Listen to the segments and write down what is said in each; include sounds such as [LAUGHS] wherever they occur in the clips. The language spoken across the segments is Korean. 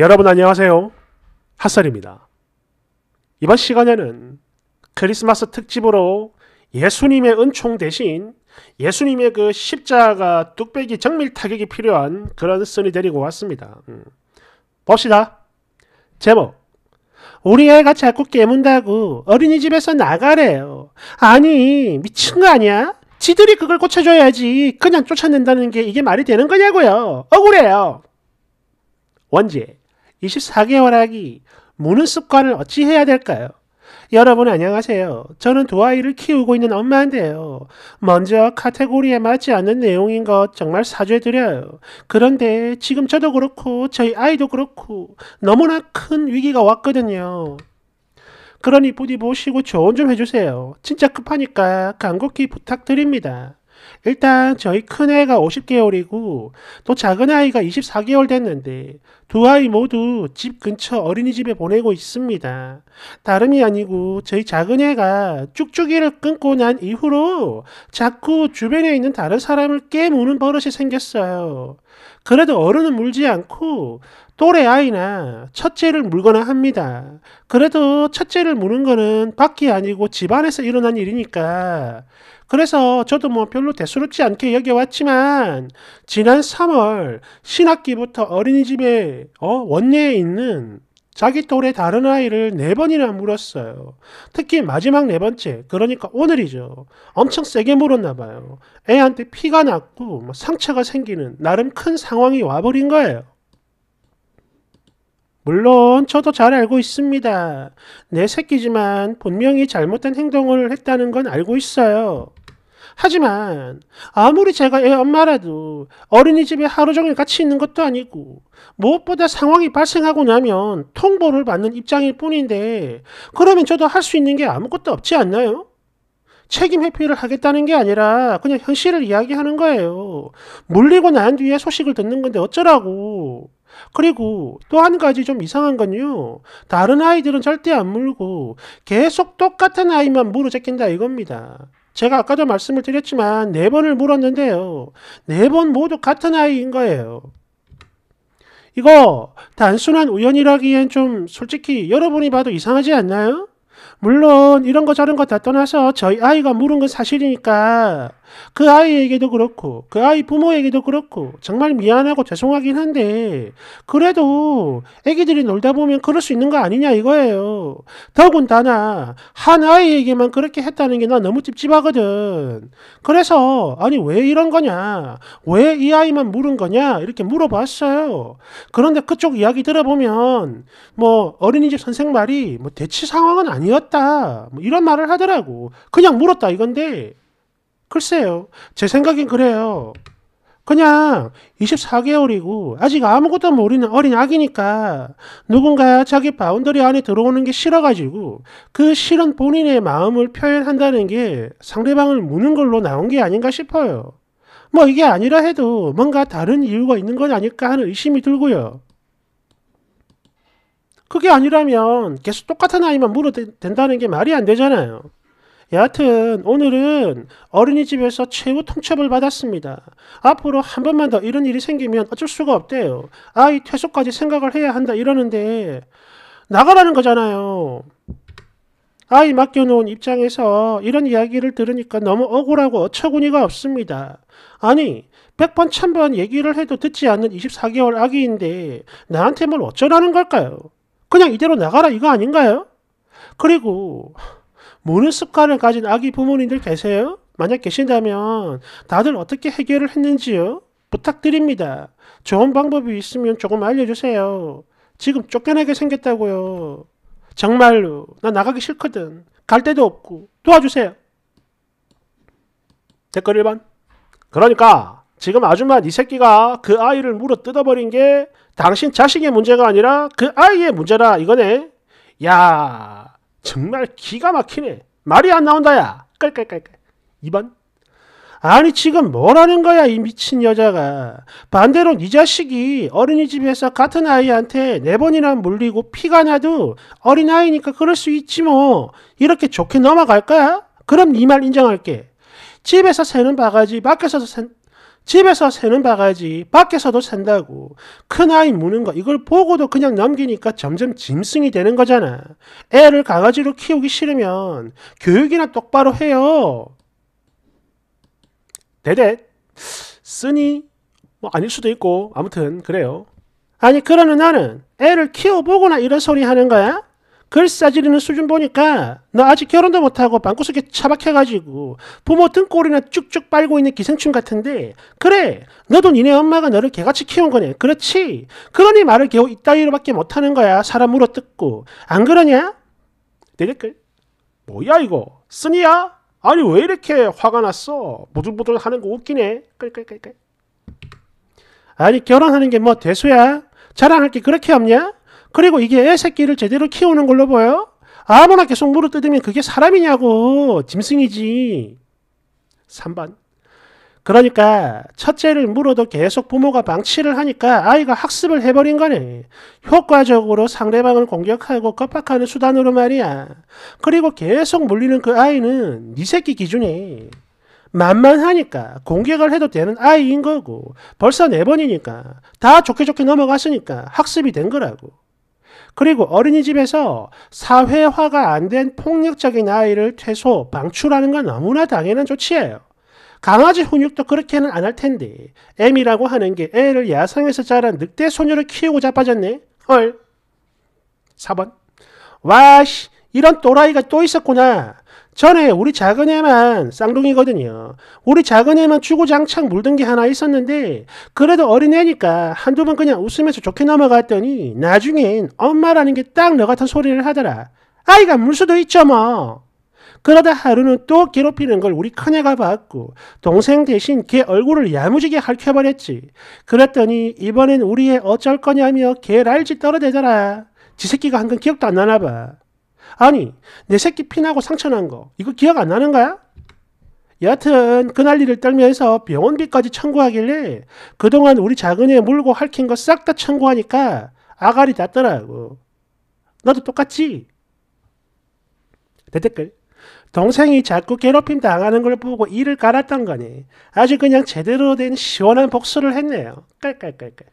여러분 안녕하세요. 핫설입니다. 이번 시간에는 크리스마스 특집으로 예수님의 은총 대신 예수님의 그 십자가 뚝배기 정밀 타격이 필요한 그런 쓴이 데리고 왔습니다. 음. 봅시다. 제목 우리 애가 자꾸 깨문다고 어린이집에서 나가래요. 아니 미친 거 아니야? 지들이 그걸 고쳐줘야지 그냥 쫓아낸다는 게 이게 말이 되는 거냐고요. 억울해요. 원제 24개월 아기 무는 습관을 어찌 해야 될까요? 여러분 안녕하세요. 저는 두 아이를 키우고 있는 엄마인데요. 먼저 카테고리에 맞지 않는 내용인 것 정말 사죄드려요. 그런데 지금 저도 그렇고 저희 아이도 그렇고 너무나 큰 위기가 왔거든요. 그러니 부디 보시고 조언 좀 해주세요. 진짜 급하니까 간곡히 부탁드립니다. 일단 저희 큰애가 50개월이고 또 작은아이가 24개월 됐는데 두 아이 모두 집 근처 어린이집에 보내고 있습니다. 다름이 아니고 저희 작은애가 쭉쭉이를 끊고 난 이후로 자꾸 주변에 있는 다른 사람을 깨무는 버릇이 생겼어요. 그래도 어른은 물지 않고 또래 아이나 첫째를 물거나 합니다. 그래도 첫째를 무는 거는 밖이 아니고 집안에서 일어난 일이니까. 그래서 저도 뭐 별로 대수롭지 않게 여겨왔지만, 지난 3월 신학기부터 어린이집에, 어? 원내에 있는 자기 또래 다른 아이를 네 번이나 물었어요. 특히 마지막 네 번째, 그러니까 오늘이죠. 엄청 세게 물었나 봐요. 애한테 피가 났고 뭐 상처가 생기는 나름 큰 상황이 와버린 거예요. 물론 저도 잘 알고 있습니다. 내 새끼지만 분명히 잘못된 행동을 했다는 건 알고 있어요. 하지만 아무리 제가 애 엄마라도 어린이집에 하루 종일 같이 있는 것도 아니고 무엇보다 상황이 발생하고 나면 통보를 받는 입장일 뿐인데 그러면 저도 할 수 있는 게 아무것도 없지 않나요? 책임 회피를 하겠다는 게 아니라 그냥 현실을 이야기하는 거예요. 물리고 난 뒤에 소식을 듣는 건데 어쩌라고. 그리고 또 한 가지 좀 이상한 건요. 다른 아이들은 절대 안 물고 계속 똑같은 아이만 물어제낀다 이겁니다. 제가 아까도 말씀을 드렸지만 네 번을 물었는데요. 네 번 모두 같은 아이인 거예요. 이거 단순한 우연이라기엔 좀 솔직히 여러분이 봐도 이상하지 않나요? 물론 이런 거 저런 거 다 떠나서 저희 아이가 물은 건 사실이니까 그 아이에게도 그렇고 그 아이 부모에게도 그렇고 정말 미안하고 죄송하긴 한데 그래도 애기들이 놀다 보면 그럴 수 있는 거 아니냐 이거예요. 더군다나 한 아이에게만 그렇게 했다는 게 나 너무 찝찝하거든. 그래서 아니 왜 이런 거냐 왜 이 아이만 물은 거냐 이렇게 물어봤어요. 그런데 그쪽 이야기 들어보면 뭐 어린이집 선생 말이 뭐 대치 상황은 아니었 다 물었다. 뭐 이런 말을 하더라고. 그냥 물었다 이건데 글쎄요. 제 생각엔 그래요. 그냥 24개월이고 아직 아무것도 모르는 어린 아기니까 누군가 자기 바운더리 안에 들어오는 게 싫어가지고 그 싫은 본인의 마음을 표현한다는 게 상대방을 무는 걸로 나온 게 아닌가 싶어요. 뭐 이게 아니라 해도 뭔가 다른 이유가 있는 건 아닐까 하는 의심이 들고요. 그게 아니라면 계속 똑같은 아이만 물어댄다는게 말이 안 되잖아요. 여하튼 오늘은 어린이집에서 최후 통첩을 받았습니다. 앞으로 한 번만 더 이런 일이 생기면 어쩔 수가 없대요. 아이 퇴소까지 생각을 해야 한다 이러는데 나가라는 거잖아요. 아이 맡겨놓은 입장에서 이런 이야기를 들으니까 너무 억울하고 어처구니가 없습니다. 아니, 100번, 1000번 얘기를 해도 듣지 않는 24개월 아기인데 나한테 뭘 어쩌라는 걸까요? 그냥 이대로 나가라 이거 아닌가요? 그리고 모는 습관을 가진 아기 부모님들 계세요? 만약 계신다면 다들 어떻게 해결을 했는지요? 부탁드립니다. 좋은 방법이 있으면 조금 알려주세요. 지금 쫓겨나게 생겼다고요. 정말로 나 나가기 싫거든. 갈 데도 없고 도와주세요. 댓글 1번 그러니까 지금 아줌마 이 새끼가 그 아이를 물어 뜯어버린 게 당신 자식의 문제가 아니라 그 아이의 문제라 이거네. 야 정말 기가 막히네. 말이 안 나온다야. 깔깔깔깔. 2번. 아니 지금 뭐라는 거야 이 미친 여자가. 반대로 네 자식이 어린이집에서 같은 아이한테 네 번이나 물리고 피가 나도 어린아이니까 그럴 수 있지 뭐. 이렇게 좋게 넘어갈 거야? 그럼 네 말 인정할게. 집에서 새는 바가지 밖에서 새, 는 집에서 새는 바가지, 밖에서도 샌다고. 큰아이 무는 거, 이걸 보고도 그냥 넘기니까 점점 짐승이 되는 거잖아. 애를 강아지로 키우기 싫으면 교육이나 똑바로 해요. 대대, 쓰니, 뭐 아닐 수도 있고, 아무튼 그래요. 아니, 그러는 나는 애를 키워보거나 이런 소리 하는 거야? 글 싸지르는 수준 보니까 너 아직 결혼도 못하고 방구석에 처박해가지고 부모 등골이나 쭉쭉 빨고 있는 기생충 같은데 그래 너도 니네 엄마가 너를 개같이 키운 거네 그렇지 그러니 말을 겨우 이따위로밖에 못하는 거야 사람 물어뜯고 안 그러냐? 내 댓글 뭐야 이거 쓰니야? 아니 왜 이렇게 화가 났어 보들보들 하는 거 웃기네 끌끌끌끌 아니 결혼하는 게 뭐 대수야 자랑할 게 그렇게 없냐? 그리고 이게 새끼를 제대로 키우는 걸로 보여? 아무나 계속 물어 뜯으면 그게 사람이냐고. 짐승이지. 3번. 그러니까 첫째를 물어도 계속 부모가 방치를 하니까 아이가 학습을 해버린 거네. 효과적으로 상대방을 공격하고 겁박하는 수단으로 말이야. 그리고 계속 물리는 그 아이는 네 새끼 기준에 만만하니까 공격을 해도 되는 아이인 거고 벌써 네 번이니까 다 좋게 좋게 넘어갔으니까 학습이 된 거라고. 그리고 어린이집에서 사회화가 안 된 폭력적인 아이를 퇴소, 방출하는 건 너무나 당연한 조치예요. 강아지 훈육도 그렇게는 안 할 텐데 M이라고 하는 게 애를 야상에서 자란 늑대 소녀를 키우고 자빠졌네. 헐. 4번. 와씨 이런 또라이가 또 있었구나. 전에 우리 작은 애만 쌍둥이거든요. 우리 작은 애만 주구장창 물든 게 하나 있었는데 그래도 어린애니까 한두 번 그냥 웃으면서 좋게 넘어갔더니 나중엔 엄마라는 게 딱 너 같은 소리를 하더라. 아이가 물 수도 있죠 뭐. 그러다 하루는 또 괴롭히는 걸 우리 큰애가 봤고 동생 대신 걔 얼굴을 야무지게 할켜버렸지. 그랬더니 이번엔 우리 애 어쩔 거냐며 걔 랄지 떨어대더라. 지 새끼가 한 건 기억도 안 나나 봐. 아니 내 새끼 피나고 상처난 거 이거 기억 안 나는 거야? 여하튼 그 난리를 떨면서 병원비까지 청구하길래 그동안 우리 작은애 물고 할킨 거싹 다 청구하니까 아가리 났더라고. 너도 똑같지? 대댓글 동생이 자꾸 괴롭힘 당하는 걸 보고 이를 갈았던 거니 아주 그냥 제대로 된 시원한 복수를 했네요. 깔깔깔깔.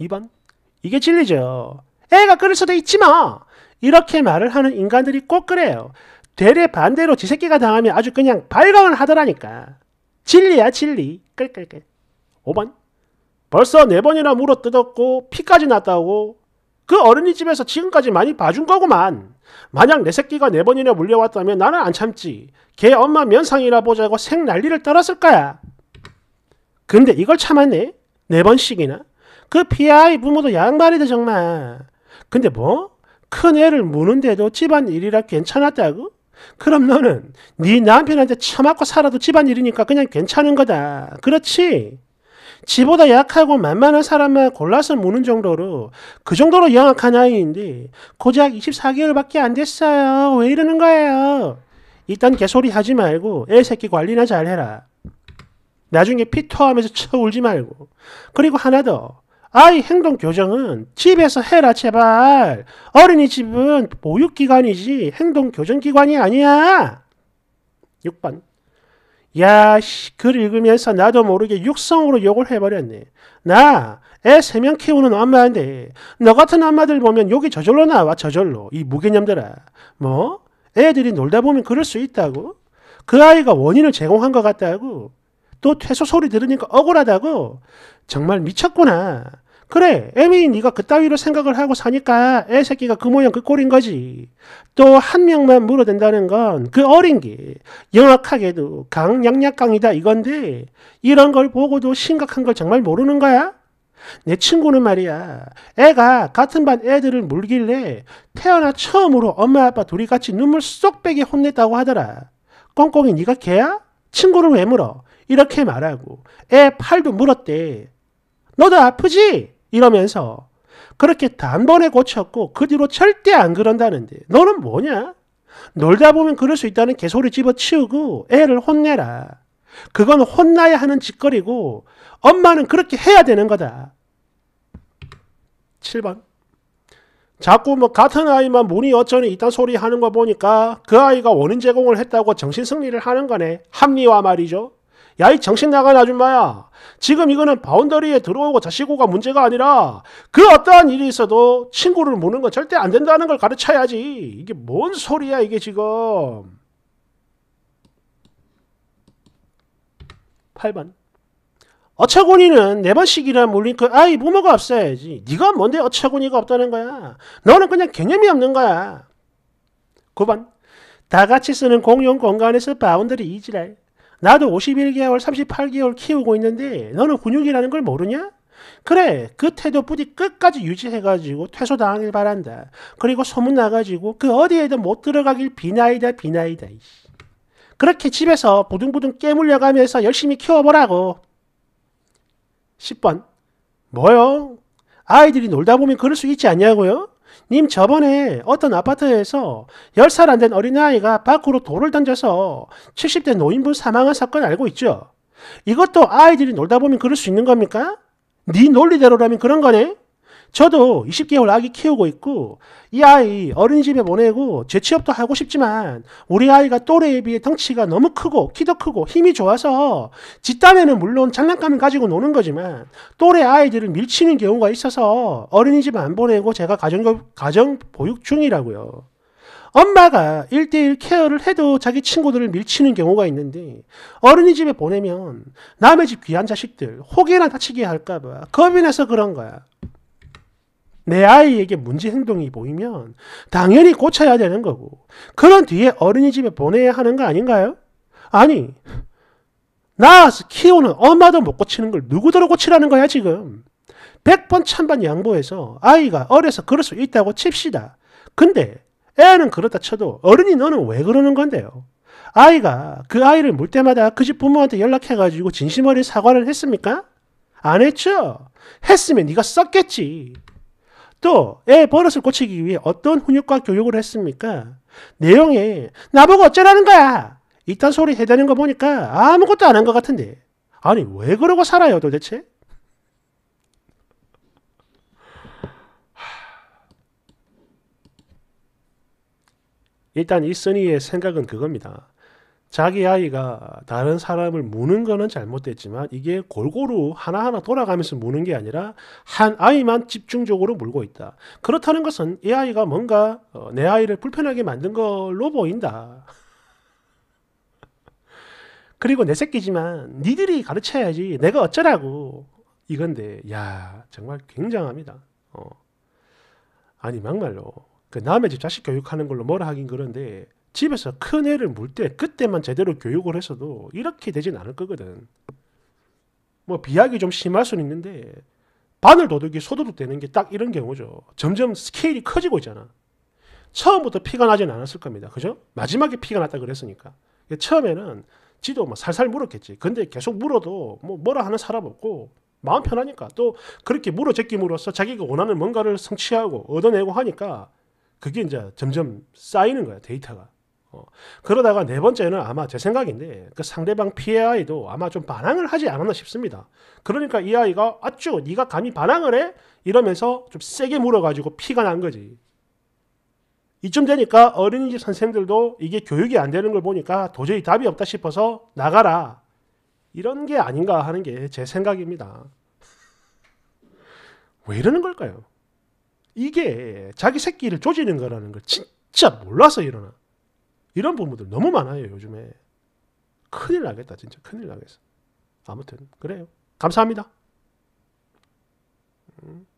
2번 이게 진리죠. 애가 그럴 수도 있지 뭐. 이렇게 말을 하는 인간들이 꼭 그래요. 되레 반대로 지 새끼가 당하면 아주 그냥 발광을 하더라니까. 진리야 진리. 끌끌끌. 5번. 벌써 네 번이나 물어 뜯었고 피까지 났다고 그 어린이집에서 지금까지 많이 봐준 거구만. 만약 내 새끼가 네 번이나 물려왔다면 나는 안 참지. 걔 엄마 면상이라 보자고 생 난리를 떨었을 거야. 근데 이걸 참았네? 네 번씩이나? 그 피아이 부모도 양반이다 정말. 근데 뭐? 큰 애를 무는데도 집안일이라 괜찮았다고? 그럼 너는 네 남편한테 처맞고 살아도 집안일이니까 그냥 괜찮은 거다. 그렇지? 지보다 약하고 만만한 사람만 골라서 무는 정도로 그 정도로 영악한 아이인데 고작 24개월밖에 안 됐어요. 왜 이러는 거예요? 일단 개소리 하지 말고 애 새끼 관리나 잘해라. 나중에 피 토하면서 쳐 울지 말고. 그리고 하나 더. 아이 행동 교정은 집에서 해라 제발. 어린이집은 보육기관이지 행동 교정기관이 아니야. 6번. 야, 씨, 글 읽으면서 나도 모르게 육성으로 욕을 해버렸네. 나, 애 세 명 키우는 엄마인데, 너 같은 엄마들 보면 욕이 저절로 나와, 저절로. 이 무개념들아. 뭐? 애들이 놀다 보면 그럴 수 있다고? 그 아이가 원인을 제공한 것 같다고? 또 퇴소 소리 들으니까 억울하다고? 정말 미쳤구나. 그래, 애미 니가 그따위로 생각을 하고 사니까 애 새끼가 그 모양 그 꼴인 거지. 또 한 명만 물어댄다는 건 그 어린 게 영악하게도 강, 양약강이다 이건데 이런 걸 보고도 심각한 걸 정말 모르는 거야? 내 친구는 말이야 애가 같은 반 애들을 물길래 태어나 처음으로 엄마 아빠 둘이 같이 눈물 쏙 빼게 혼냈다고 하더라 꽁꽁이 니가 개야? 친구를 왜 물어? 이렇게 말하고 애 팔도 물었대 너도 아프지? 이러면서 그렇게 단번에 고쳤고 그 뒤로 절대 안 그런다는데 너는 뭐냐? 놀다 보면 그럴 수 있다는 개소리 집어치우고 애를 혼내라. 그건 혼나야 하는 짓거리고 엄마는 그렇게 해야 되는 거다. 7번 자꾸 뭐 같은 아이만 문이 어쩌니 이딴 소리 하는 거 보니까 그 아이가 원인 제공을 했다고 정신승리를 하는 거네. 합리화 말이죠. 야이 정신 나간 아줌마야 지금 이거는 바운더리에 들어오고 자시고가 문제가 아니라 그 어떠한 일이 있어도 친구를 무는 건 절대 안 된다는 걸 가르쳐야지 이게 뭔 소리야 이게 지금 8번 어처구니는 네 번씩이나 물린 그 아이 부모가 없어야지 네가 뭔데 어처구니가 없다는 거야 너는 그냥 개념이 없는 거야 9번 다 같이 쓰는 공용 공간에서 바운더리 이지랄 나도 51개월, 38개월 키우고 있는데 너는 근육이라는 걸 모르냐? 그래, 그 태도 부디 끝까지 유지해가지고 퇴소당하길 바란다. 그리고 소문나가지고 그 어디에도 못 들어가길 비나이다, 비나이다. 그렇게 집에서 부둥부둥 깨물려가면서 열심히 키워보라고. 10번. 뭐요? 아이들이 놀다 보면 그럴 수 있지 않냐고요? 님 저번에 어떤 아파트에서 10살 안 된 어린아이가 밖으로 돌을 던져서 70대 노인분 사망한 사건 알고 있죠? 이것도 아이들이 놀다 보면 그럴 수 있는 겁니까? 네 논리대로라면 그런 거네? 저도 20개월 아기 키우고 있고 이 아이 어린이집에 보내고 재취업도 하고 싶지만 우리 아이가 또래에 비해 덩치가 너무 크고 키도 크고 힘이 좋아서 집단에는 물론 장난감을 가지고 노는 거지만 또래 아이들을 밀치는 경우가 있어서 어린이집 안 보내고 제가 가정, 가정 보육 중이라고요. 엄마가 1대1 케어를 해도 자기 친구들을 밀치는 경우가 있는데 어린이집에 보내면 남의 집 귀한 자식들 혹여나 다치게 할까봐 겁이 나서 그런 거야. 내 아이에게 문제 행동이 보이면 당연히 고쳐야 되는 거고 그런 뒤에 어린이집에 보내야 하는 거 아닌가요? 아니 나와서 키우는 엄마도 못 고치는 걸 누구더러 고치라는 거야 지금 100번 찬반 양보해서 아이가 어려서 그럴 수 있다고 칩시다 근데 애는 그렇다 쳐도 어른이 너는 왜 그러는 건데요? 아이가 그 아이를 물 때마다 그 집 부모한테 연락해가지고 진심 어린 사과를 했습니까? 안 했죠? 했으면 네가 썼겠지 또애 예, 버릇을 고치기 위해 어떤 훈육과 교육을 했습니까? 내용이 나보고 어쩌라는 거야! 이딴 소리 해대는 거 보니까 아무것도 안 한 것 같은데 아니 왜 그러고 살아요 도대체? 일단 이 써니의 생각은 그겁니다. 자기 아이가 다른 사람을 무는 거는 잘못됐지만 이게 골고루 하나하나 돌아가면서 무는 게 아니라 한 아이만 집중적으로 물고 있다. 그렇다는 것은 이 아이가 뭔가 어, 내 아이를 불편하게 만든 걸로 보인다. [LAUGHS] 그리고 내 새끼지만 니들이 가르쳐야지 내가 어쩌라고 이건데 야 정말 굉장합니다. 어. 아니 막말로 그 남의 집 자식 교육하는 걸로 뭐라 하긴 그런데 집에서 큰 애를 물 때 그때만 제대로 교육을 했어도 이렇게 되진 않을 거거든. 뭐 비약이 좀 심할 수는 있는데 바늘 도둑이 소도둑 되는 게 딱 이런 경우죠. 점점 스케일이 커지고 있잖아. 처음부터 피가 나진 않았을 겁니다. 그죠? 마지막에 피가 났다 그랬으니까. 그러니까 처음에는 지도 막 뭐 살살 물었겠지. 근데 계속 물어도 뭐 뭐라 하는 사람 없고 마음 편하니까 또 그렇게 물어제끼으로써 자기가 원하는 뭔가를 성취하고 얻어내고 하니까 그게 이제 점점 쌓이는 거야 데이터가 어, 그러다가 네 번째는 아마 제 생각인데 그 상대방 피해 아이도 아마 좀 반항을 하지 않았나 싶습니다. 그러니까 이 아이가 아쭈 네가 감히 반항을 해? 이러면서 좀 세게 물어가지고 피가 난 거지. 이쯤 되니까 어린이집 선생들도 이게 교육이 안 되는 걸 보니까 도저히 답이 없다 싶어서 나가라. 이런 게 아닌가 하는 게 제 생각입니다. 왜 이러는 걸까요? 이게 자기 새끼를 조지는 거라는 걸 진짜 몰라서 일어나. 이런 부모들 너무 많아요 요즘에 큰일 나겠다 진짜 큰일 나겠어 아무튼 그래요 감사합니다 음.